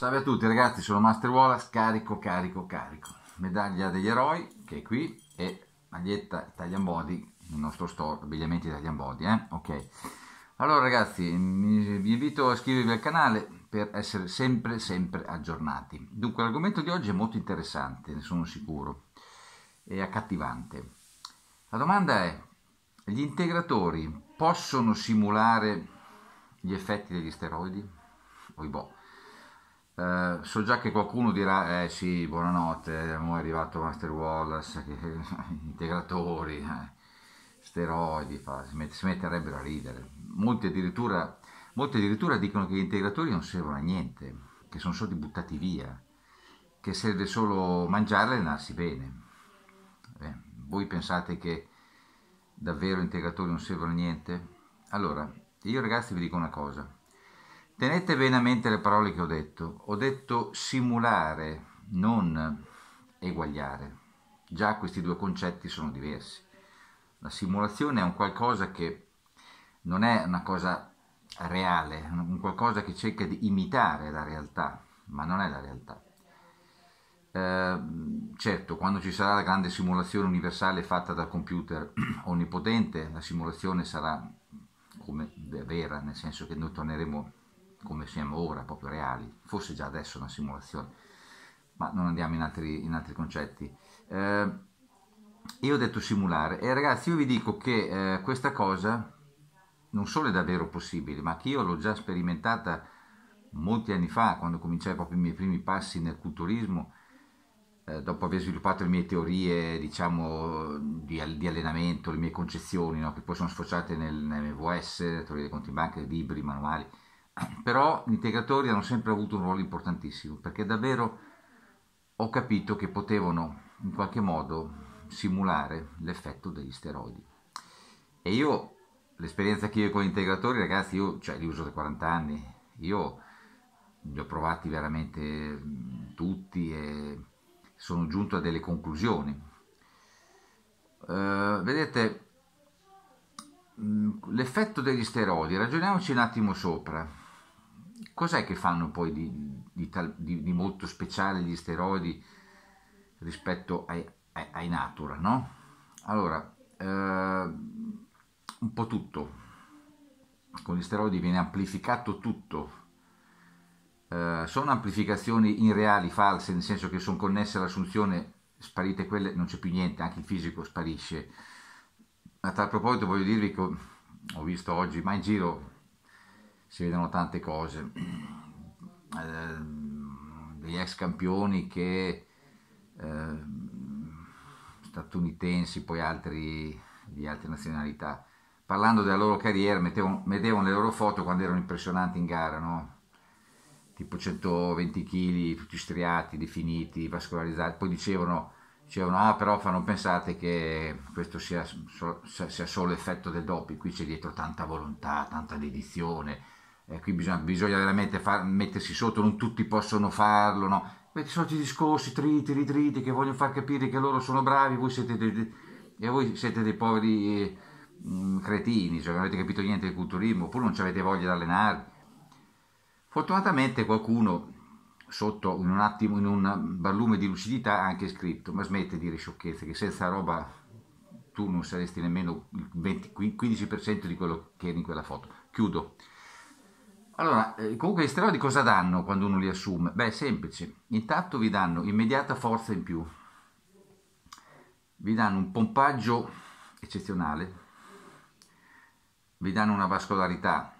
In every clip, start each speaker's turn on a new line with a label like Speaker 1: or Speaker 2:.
Speaker 1: Salve a tutti ragazzi, sono Master Wallace, carico, carico, carico. Medaglia degli eroi, che è qui, e maglietta Italian Body, il nostro store, abbigliamenti Italian Body, eh? Ok. Allora ragazzi, vi invito a iscrivervi al canale per essere sempre, sempre aggiornati. Dunque, l'argomento di oggi è molto interessante, ne sono sicuro, e accattivante. La domanda è, gli integratori possono simulare gli effetti degli steroidi? Oibò. boh. Eh, so già che qualcuno dirà, eh sì, buonanotte, è arrivato Master Wallace, che, integratori, eh, steroidi, fa, si, met, si, metterebbero a ridere. Molti addirittura, molti addirittura dicono che gli integratori non servono a niente, che sono stati buttati via, che serve solo mangiarli e allenarsi bene. Beh, voi pensate che davvero integratori non servono a niente? Allora, io ragazzi vi dico una cosa Tenete bene a mente le parole che ho detto. Ho detto simulare, non eguagliare. Già questi due concetti sono diversi. La simulazione è un qualcosa che non è una cosa reale, è un qualcosa che cerca di imitare la realtà, ma non è la realtà. Eh, certo, quando ci sarà la grande simulazione universale fatta dal computer onnipotente, la simulazione sarà come vera, nel senso che noi torneremo come siamo ora, proprio reali, forse già adesso è una simulazione, ma non andiamo in altri, in altri concetti. Eh, io ho detto simulare e ragazzi io vi dico che eh, questa cosa non solo è davvero possibile, ma che io l'ho già sperimentata molti anni fa, quando cominciai proprio i miei primi passi nel culturismo, eh, dopo aver sviluppato le mie teorie, diciamo, di, di allenamento, le mie concezioni, no? che poi sono sfociate nel, MVS, teorie dei conti in banca, libri, manuali, però gli integratori hanno sempre avuto un ruolo importantissimo perché davvero ho capito che potevano in qualche modo simulare l'effetto degli steroidi. E io, l'esperienza che io con gli integratori, ragazzi, io cioè, li uso da 40 anni, io li ho provati veramente tutti e sono giunto a delle conclusioni. Uh, vedete, l'effetto degli steroidi, ragioniamoci un attimo sopra cos'è che fanno poi di, di, di, di, molto speciale gli steroidi rispetto ai, ai, ai natura, no? Allora, eh, un po' tutto, con gli steroidi viene amplificato tutto, eh, sono amplificazioni irreali, false, nel senso che sono connesse all'assunzione, sparite quelle, non c'è più niente, anche il fisico sparisce. A tal proposito voglio dirvi che ho visto oggi, ma in giro si vedono tante cose, eh, degli ex campioni che, eh, statunitensi, poi altri di altre nazionalità, parlando della loro carriera, mettevano, mettevano le loro foto quando erano impressionanti in gara, no? tipo 120 kg, tutti striati, definiti, vascolarizzati, poi dicevano dicevano ah però fa, non pensate che questo sia, sia, solo effetto del doppio qui c'è dietro tanta volontà tanta dedizione eh, qui bisogna, bisogna veramente far, mettersi sotto, non tutti possono farlo, no? Beh, sono questi discorsi, triti, ritriti, che vogliono far capire che loro sono bravi, voi siete dei, e voi siete dei poveri eh, cretini, cioè non avete capito niente del culturismo, oppure non avete voglia di allenarvi. Fortunatamente qualcuno sotto in un attimo, in un barlume di lucidità, ha anche scritto, ma smette di dire sciocchezze, che senza roba tu non saresti nemmeno il 20, 15% di quello che eri in quella foto. Chiudo. Allora, eh, comunque gli steroidi cosa danno quando uno li assume? Beh, semplice, intanto vi danno immediata forza in più, vi danno un pompaggio eccezionale, vi danno una vascolarità,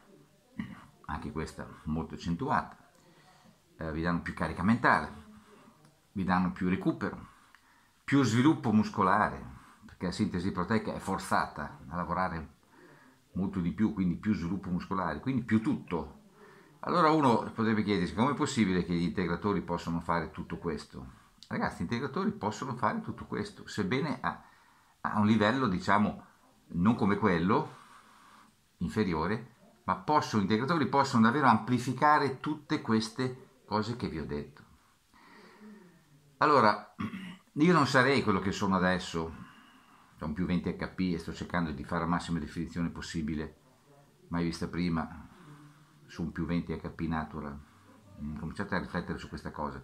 Speaker 1: anche questa molto accentuata, eh, vi danno più carica mentale, vi danno più recupero, più sviluppo muscolare, perché la sintesi proteica è forzata a lavorare molto di più, quindi più sviluppo muscolare, quindi più tutto, allora uno potrebbe chiedersi come è possibile che gli integratori possano fare tutto questo? Ragazzi, gli integratori possono fare tutto questo, sebbene a, a un livello, diciamo, non come quello, inferiore, ma possono, gli integratori possono davvero amplificare tutte queste cose che vi ho detto. Allora, io non sarei quello che sono adesso, ho un più 20 HP e sto cercando di fare la massima definizione possibile, mai vista prima, su un più 20 HP natural mm, cominciate a riflettere su questa cosa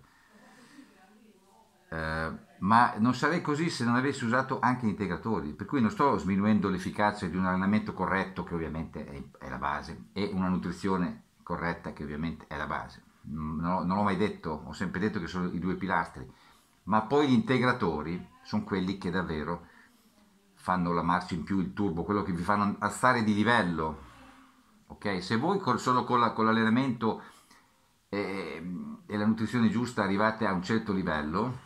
Speaker 1: eh, ma non sarei così se non avessi usato anche integratori per cui non sto sminuendo l'efficacia di un allenamento corretto che ovviamente è, è la base e una nutrizione corretta che ovviamente è la base mm, no, non l'ho mai detto ho sempre detto che sono i due pilastri ma poi gli integratori sono quelli che davvero fanno la marcia in più, il turbo, quello che vi fanno alzare di livello, ok? Se voi col, solo con, la, con l'allenamento e, e, la nutrizione giusta arrivate a un certo livello,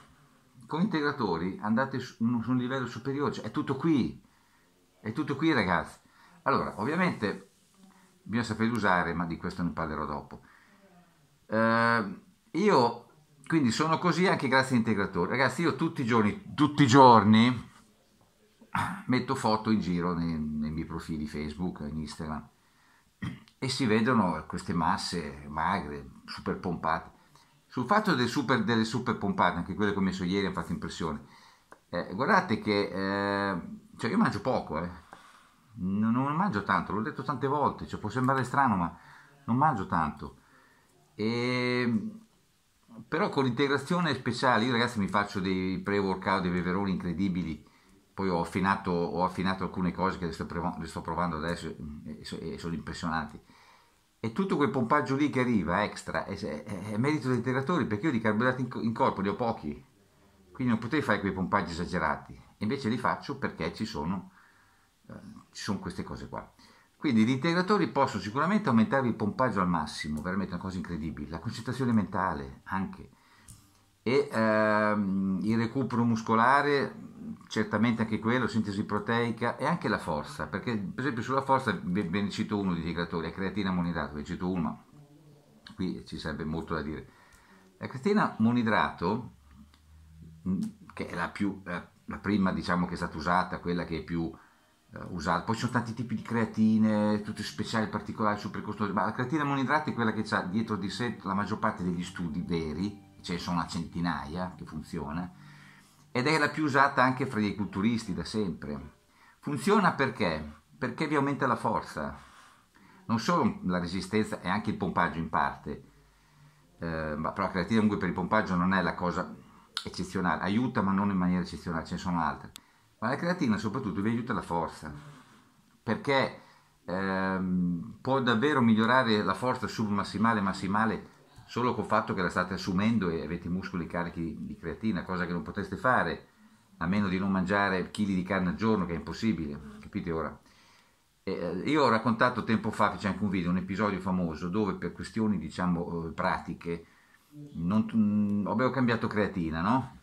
Speaker 1: con integratori andate su, su un livello superiore, cioè, è tutto qui, è tutto qui ragazzi. Allora, ovviamente bisogna saperli usare, ma di questo ne parlerò dopo. Eh, io quindi sono così anche grazie agli integratori. Ragazzi, io tutti i giorni, tutti i giorni metto foto in giro nei, nei miei profili Facebook, in Instagram e si vedono queste masse magre, super pompate. Sul fatto delle super, delle super pompate, anche quelle che ho messo ieri ha fatto impressione. Eh, guardate che eh, cioè io mangio poco, eh. non, non, mangio tanto, l'ho detto tante volte, cioè può sembrare strano, ma non mangio tanto. E, però con l'integrazione speciale, io ragazzi mi faccio dei pre-workout, dei beveroni incredibili poi ho affinato, ho affinato alcune cose che le sto, le sto provando adesso e, e sono impressionanti e tutto quel pompaggio lì che arriva extra è, è, è merito dei tiratori perché io di carburati in, in, corpo ne ho pochi quindi non potrei fare quei pompaggi esagerati invece li faccio perché ci sono, eh, ci sono queste cose qua quindi gli integratori possono sicuramente aumentare il pompaggio al massimo veramente una cosa incredibile la concentrazione mentale anche e ehm, il recupero muscolare certamente anche quello, sintesi proteica e anche la forza, perché per esempio sulla forza ve ne cito uno di integratori, la creatina monidrato, ve ne cito uno, qui ci sarebbe molto da dire. La creatina monidrato, mm, che è la, più, la prima diciamo, che è stata usata, quella che è più eh, usata, poi ci sono tanti tipi di creatine, tutte speciali, particolari, super costose, ma la creatina monidrato è quella che ha dietro di sé la maggior parte degli studi veri, ce cioè ne sono una centinaia che funziona, ed è la più usata anche fra i culturisti da sempre. Funziona perché? Perché vi aumenta la forza, non solo la resistenza e anche il pompaggio in parte, eh, ma però la creatina comunque per il pompaggio non è la cosa eccezionale, aiuta ma non in maniera eccezionale, ce ne sono altre, ma la creatina soprattutto vi aiuta la forza, perché ehm, può davvero migliorare la forza submassimale e massimale solo col fatto che la state assumendo e avete i muscoli carichi di creatina, cosa che non potreste fare a meno di non mangiare chili di carne al giorno, che è impossibile, capite ora? Eh, io ho raccontato tempo fa, c'è anche un video, un episodio famoso dove per questioni, diciamo, eh, pratiche, non, mh, mm, avevo cambiato creatina, no?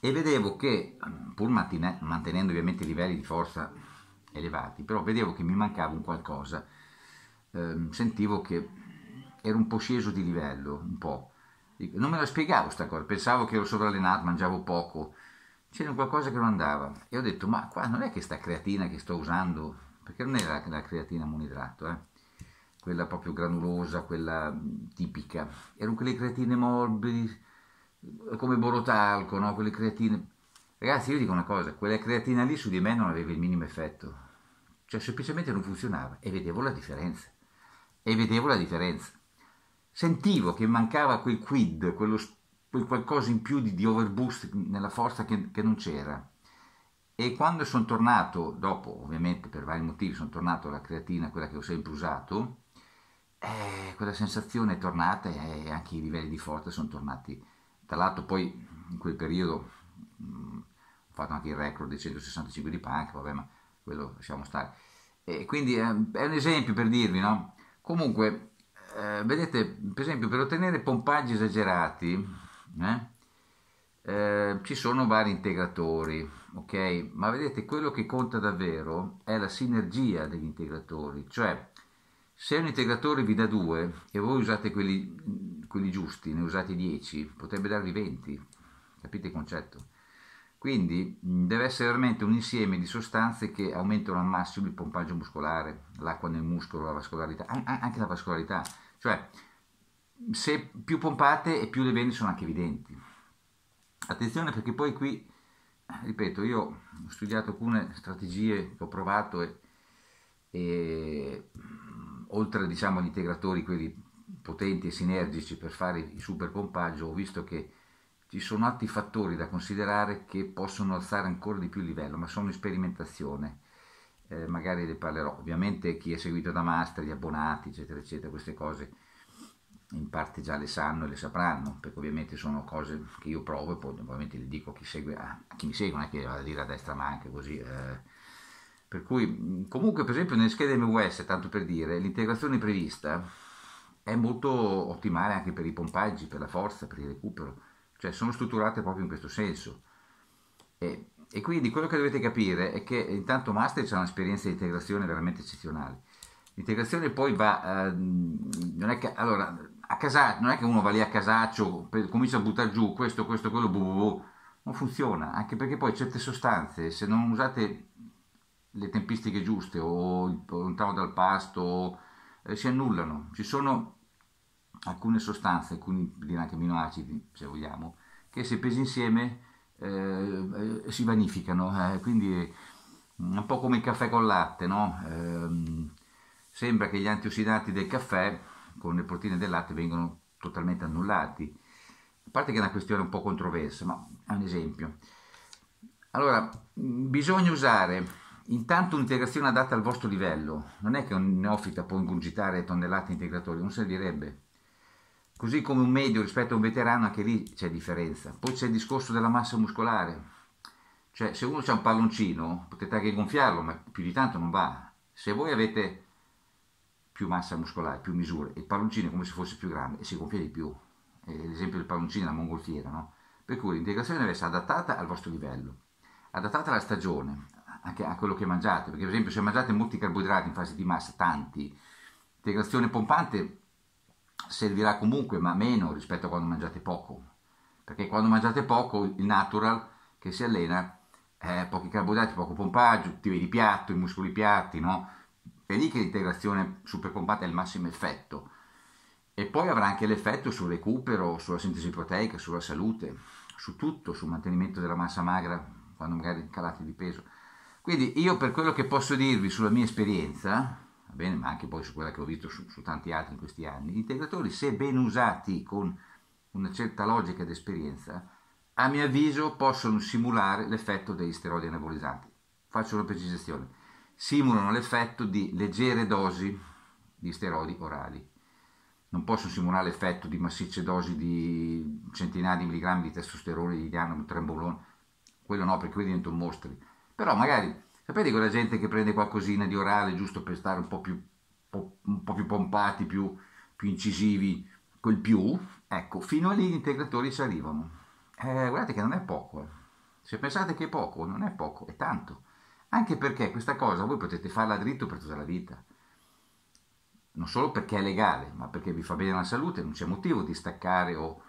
Speaker 1: E vedevo che, mm, pur mantenendo, mantenendo ovviamente i livelli di forza elevati, però vedevo che mi mancava un qualcosa, eh, sentivo che ero un po' sceso di livello, un po'. Non me la spiegavo sta cosa, pensavo che ero sovrallenato, mangiavo poco, c'era qualcosa che non andava. E ho detto, ma qua non è che sta creatina che sto usando, perché non era la creatina monidrato, eh? quella proprio granulosa, quella tipica, erano quelle creatine morbidi, come borotalco, no? quelle creatine... Ragazzi, io dico una cosa, quella creatina lì su di me non aveva il minimo effetto, cioè semplicemente non funzionava e vedevo la differenza, e vedevo la differenza sentivo che mancava quel quid, quello, quel qualcosa in più di, di overboost nella forza che, che non c'era. E quando sono tornato, dopo ovviamente per vari motivi, sono tornato alla creatina, quella che ho sempre usato, eh, quella sensazione è tornata e anche i livelli di forza sono tornati. Tra l'altro poi in quel periodo mh, mm, ho fatto anche il record dei 165 di punk, vabbè ma quello lasciamo stare. E quindi eh, è un esempio per dirvi, no? Comunque eh, vedete, per esempio, per ottenere pompaggi esagerati eh, eh, ci sono vari integratori, ok? Ma vedete, quello che conta davvero è la sinergia degli integratori, cioè se un integratore vi dà 2 e voi usate quelli, quelli giusti, ne usate 10, potrebbe darvi 20, capite il concetto? Quindi mm, deve essere veramente un insieme di sostanze che aumentano al massimo il pompaggio muscolare, l'acqua nel muscolo, la vascolarità, anche la vascolarità. Cioè, se più pompate e più le vendi sono anche evidenti. Attenzione perché poi qui, ripeto, io ho studiato alcune strategie che ho provato e, e oltre diciamo, agli integratori, quelli potenti e sinergici per fare il super pompaggio, ho visto che ci sono altri fattori da considerare che possono alzare ancora di più il livello, ma sono in sperimentazione eh, magari le parlerò. Ovviamente chi è seguito da Master, gli abbonati, eccetera, eccetera, queste cose in parte già le sanno e le sapranno, perché ovviamente sono cose che io provo e poi ovviamente le dico a chi, segue, a chi mi segue, non è che vado a dire a destra ma anche così. Eh. Per cui, comunque, per esempio, nelle schede MWS, tanto per dire, l'integrazione prevista è molto ottimale anche per i pompaggi, per la forza, per il recupero, cioè sono strutturate proprio in questo senso. E e quindi quello che dovete capire è che intanto Master ha un'esperienza di integrazione veramente eccezionale. L'integrazione poi va, eh, non è che, allora, a casa, non è che uno va lì a casaccio, per, comincia a buttare giù questo, questo, quello, bu, bu, bu, non funziona, anche perché poi certe sostanze, se non usate le tempistiche giuste o lontano dal pasto, eh, si annullano. Ci sono alcune sostanze, alcuni anche aminoacidi, se vogliamo, che se pesi insieme eh, si vanificano, eh, quindi un po' come il caffè con latte, no? eh, sembra che gli antiossidanti del caffè con le proteine del latte vengano totalmente annullati, a parte che è una questione un po' controversa, ma è un esempio. Allora, bisogna usare intanto un'integrazione adatta al vostro livello, non è che un neofita può ingurgitare tonnellate di integratori, non servirebbe Così come un medio rispetto a un veterano, anche lì c'è differenza. Poi c'è il discorso della massa muscolare. Cioè, se uno ha un palloncino, potete anche gonfiarlo, ma più di tanto non va. Se voi avete più massa muscolare, più misure, il palloncino è come se fosse più grande e si gonfia di più. l'esempio del palloncino è la mongolfiera, no? Per cui l'integrazione deve essere adattata al vostro livello, adattata alla stagione, anche a quello che mangiate. Perché, per esempio, se mangiate molti carboidrati in fase di massa, tanti, integrazione pompante servirà comunque, ma meno rispetto a quando mangiate poco, perché quando mangiate poco il natural che si allena, eh, pochi carboidrati, poco pompaggio, ti vedi piatto, i muscoli piatti, no? È lì che l'integrazione super compatta è il massimo effetto. E poi avrà anche l'effetto sul recupero, sulla sintesi proteica, sulla salute, su tutto, sul mantenimento della massa magra quando magari calate di peso. Quindi io per quello che posso dirvi sulla mia esperienza, bene, ma anche poi su quella che ho visto su, su tanti altri in questi anni, gli integratori se ben usati con una certa logica ed esperienza, a mio avviso possono simulare l'effetto degli steroidi anabolizzanti. Faccio una precisazione, simulano l'effetto di leggere dosi di steroidi orali, non possono simulare l'effetto di massicce dosi di centinaia di milligrammi di testosterone, di diano, trembolone, quello no perché quelli diventano mostri, però magari Sapete quella gente che prende qualcosina di orale giusto per stare un po' più, un po più pompati, più, più, incisivi quel più? Ecco, fino a lì gli integratori ci arrivano. Eh, guardate che non è poco. Eh. Se pensate che è poco, non è poco, è tanto. Anche perché questa cosa voi potete farla dritto per tutta la vita. Non solo perché è legale, ma perché vi fa bene la salute, non c'è motivo di staccare o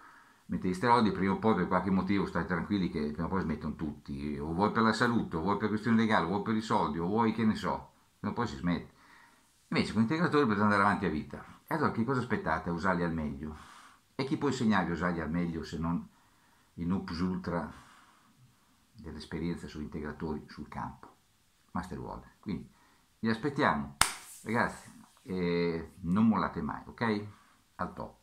Speaker 1: mentre gli steroidi prima o poi per qualche motivo stai tranquilli che prima o poi smettono tutti, o vuoi per la salute, o vuoi per questioni legali, o vuoi per i soldi, o vuoi che ne so, prima o poi si smette. Invece con gli integratori potete andare avanti a vita. E allora che cosa aspettate a usarli al meglio? E chi può insegnarvi a usarli al meglio se non i nupus ultra dell'esperienza sugli integratori sul campo? Master Water. Quindi vi aspettiamo, ragazzi, e eh, non mollate mai, ok? Al top.